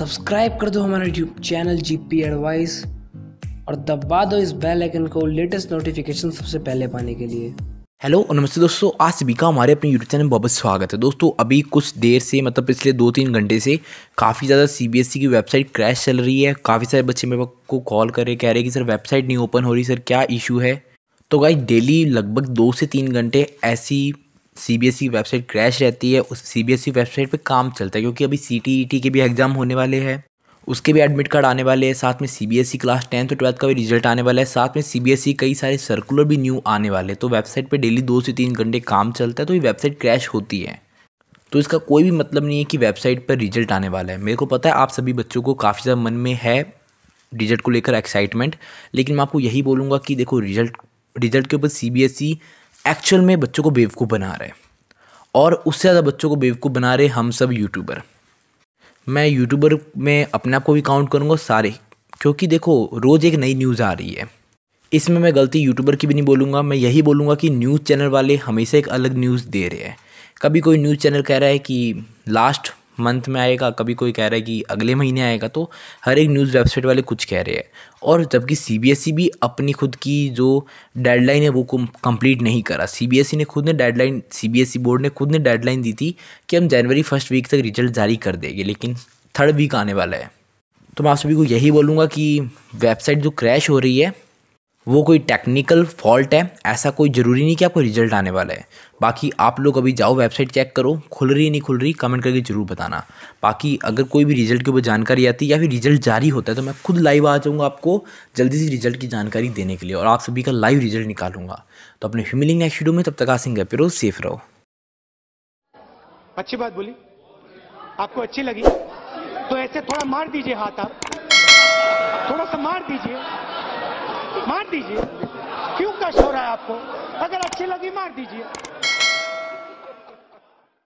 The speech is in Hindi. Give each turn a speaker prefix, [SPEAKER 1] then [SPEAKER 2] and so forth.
[SPEAKER 1] सब्सक्राइब कर दो हमारा YouTube channel G P advice और दबा दो इस बेल आइकन को लेटेस्ट नोटिफिकेशन सबसे पहले पाने के लिए हेलो नमस्ते दोस्तों आज सभी का हमारे अपने यूट्यूब चैनल में बहुत स्वागत है दोस्तों अभी कुछ देर से मतलब पिछले दो तीन घंटे से काफ़ी ज़्यादा ई e की वेबसाइट क्रैश चल रही है काफ़ी सारे बच्चे मेरे को कॉल कर रहे कह रहे कि सर वेबसाइट नहीं ओपन हो रही सर क्या इशू है तो गाई डेली लगभग दो से तीन घंटे ऐसी C B S E website crash रहती है उस C B S E website पे काम चलता है क्योंकि अभी सी टी ई टी के भी एग्ज़ाम होने वाले हैं उसके भी एडमिट कार्ड आने वाले हैं साथ में C B S E class tenth और ट्वेल्थ का भी रिजल्ट आने वाला है साथ में सी बी एस ई कई सारे सर्कुलर भी न्यू आने वाले हैं तो वेबसाइट पर डेली दो से तीन घंटे काम चलता है तो ये वेबसाइट क्रैश होती है तो इसका कोई भी मतलब नहीं है कि वेबसाइट पर रिजल्ट आने वाला है मेरे को पता है आप सभी बच्चों को काफ़ी ज़्यादा मन में है रिजल्ट को लेकर एक्साइटमेंट लेकिन मैं आपको यही बोलूँगा कि देखो रिजल्ट रिजल्ट के ऊपर C B S E actual में बच्चों को बेवकूफ़ बना रहे हैं और उससे ज़्यादा बच्चों को बेवकूफ़ बना रहे हम सब यूट्यूबर मैं यूट्यूबर में अपने आप को भी काउंट करूँगा सारे क्योंकि देखो रोज़ एक नई न्यूज़ आ रही है इसमें मैं गलती यूट्यूबर की भी नहीं बोलूँगा मैं यही बोलूँगा कि न्यूज़ चैनल वाले हमेशा एक अलग न्यूज़ दे रहे हैं कभी कोई न्यूज़ चैनल कह रहा है कि लास्ट मंथ में आएगा कभी कोई कह रहा है कि अगले महीने आएगा तो हर एक न्यूज़ वेबसाइट वाले कुछ कह रहे हैं और जबकि सी e भी अपनी खुद की जो डेडलाइन है वो कंप्लीट नहीं करा सी e ने खुद ने डेडलाइन सी बोर्ड ने खुद ने डेडलाइन दी थी कि हम जनवरी फर्स्ट वीक तक रिजल्ट जारी कर देंगे लेकिन थर्ड वीक आने वाला है तो मैं आप सभी को यही बोलूँगा कि वेबसाइट जो क्रैश हो रही है वो कोई टेक्निकल फॉल्ट है ऐसा कोई ज़रूरी नहीं कि आपको रिजल्ट आने वाला है बाकी आप लोग अभी जाओ वेबसाइट चेक करो खुल रही नहीं खुल रही कमेंट करके ज़रूर बताना बाकी अगर कोई भी रिजल्ट के ऊपर जानकारी आती है या फिर रिजल्ट जारी होता है तो मैं खुद लाइव आ जाऊँगा आपको जल्दी से रिजल्ट की जानकारी देने के लिए और आप सभी का लाइव रिजल्ट निकालूंगा तो अपने फिमिलिंग नेक्स्ट वीडियो में तब तक आसिंग पेरो सेफ रहो
[SPEAKER 2] अच्छी बात बोली आपको अच्छी लगी तो ऐसे थोड़ा मार दीजिए हाथ आप थोड़ा सा मार दीजिए मार दीजिए क्यों कष्ट हो रहा है आपको अगर अच्छी लगी मार दीजिए